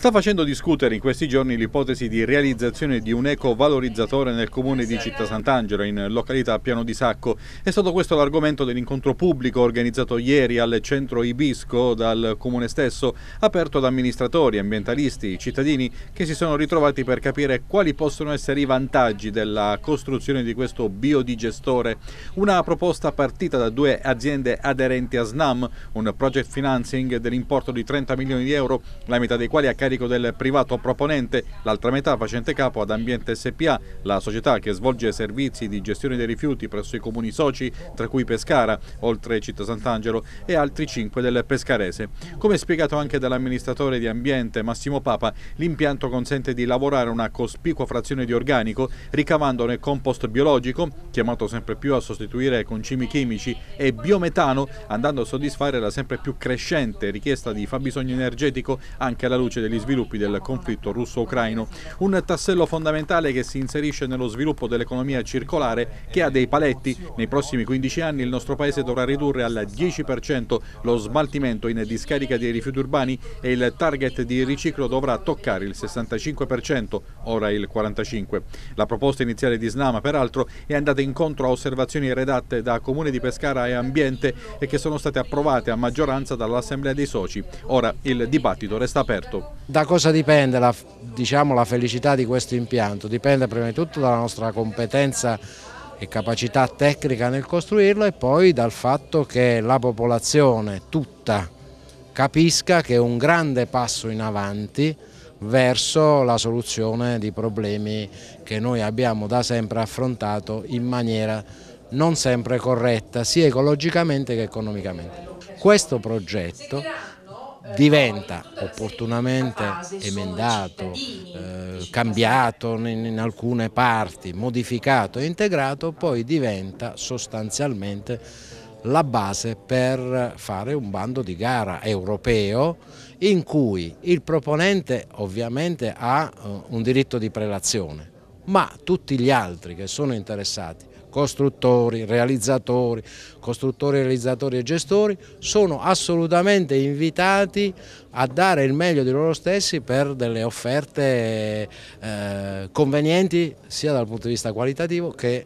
Sta facendo discutere in questi giorni l'ipotesi di realizzazione di un ecovalorizzatore nel comune di Città Sant'Angelo, in località Piano di Sacco. È stato questo l'argomento dell'incontro pubblico organizzato ieri al centro Ibisco dal comune stesso, aperto ad amministratori, ambientalisti, cittadini che si sono ritrovati per capire quali possono essere i vantaggi della costruzione di questo biodigestore. Una proposta partita da due aziende aderenti a SNAM, un project financing dell'importo di 30 milioni di euro, la metà dei quali ha carico incarico del privato proponente, l'altra metà facente capo ad Ambiente SPA, la società che svolge servizi di gestione dei rifiuti presso i comuni soci, tra cui Pescara, oltre Città Sant'Angelo, e altri cinque del Pescarese. Come spiegato anche dall'amministratore di Ambiente Massimo Papa, l'impianto consente di lavorare una cospicua frazione di organico, ricavandone compost biologico, chiamato sempre più a sostituire concimi chimici, e biometano, andando a soddisfare la sempre più crescente richiesta di fabbisogno energetico anche alla luce degli sviluppi del conflitto russo-ucraino. Un tassello fondamentale che si inserisce nello sviluppo dell'economia circolare che ha dei paletti. Nei prossimi 15 anni il nostro Paese dovrà ridurre al 10% lo smaltimento in discarica dei rifiuti urbani e il target di riciclo dovrà toccare il 65%, ora il 45%. La proposta iniziale di Snama, peraltro, è andata incontro a osservazioni redatte da Comune di Pescara e Ambiente e che sono state approvate a maggioranza dall'Assemblea dei Soci. Ora il dibattito resta aperto. Da cosa dipende la, diciamo, la felicità di questo impianto? Dipende prima di tutto dalla nostra competenza e capacità tecnica nel costruirlo e poi dal fatto che la popolazione tutta capisca che è un grande passo in avanti verso la soluzione di problemi che noi abbiamo da sempre affrontato in maniera non sempre corretta sia ecologicamente che economicamente. Questo progetto diventa opportunamente emendato, eh, cambiato in, in, alcune parti, modificato e integrato, poi diventa sostanzialmente la base per fare un bando di gara europeo in cui il proponente ovviamente ha eh, un diritto di prelazione, ma tutti gli altri che sono interessati costruttori, realizzatori, costruttori, realizzatori e gestori sono assolutamente invitati a dare il meglio di loro stessi per delle offerte eh, convenienti sia dal punto di vista qualitativo che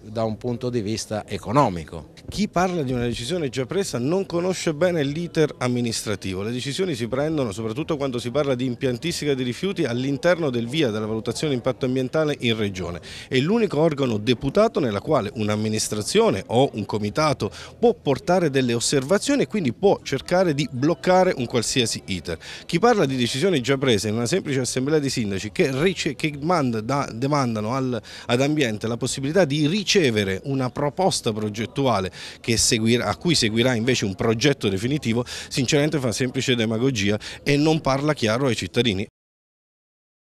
da un punto di vista economico chi parla di una decisione già presa non conosce bene l'iter amministrativo. Le decisioni si prendono, soprattutto quando si parla di impiantistica di rifiuti, all'interno del via della valutazione impatto ambientale in regione. È l'unico organo deputato nella quale un'amministrazione o un comitato può portare delle osservazioni e quindi può cercare di bloccare un qualsiasi iter. Chi parla di decisioni già prese in una semplice assemblea di sindaci che, che manda, da, demandano al, ad ambiente la possibilità di ricevere una proposta progettuale seguirà, a cui seguirà invece un progetto definitivo, sinceramente fa semplice demagogia e non parla chiaro ai cittadini.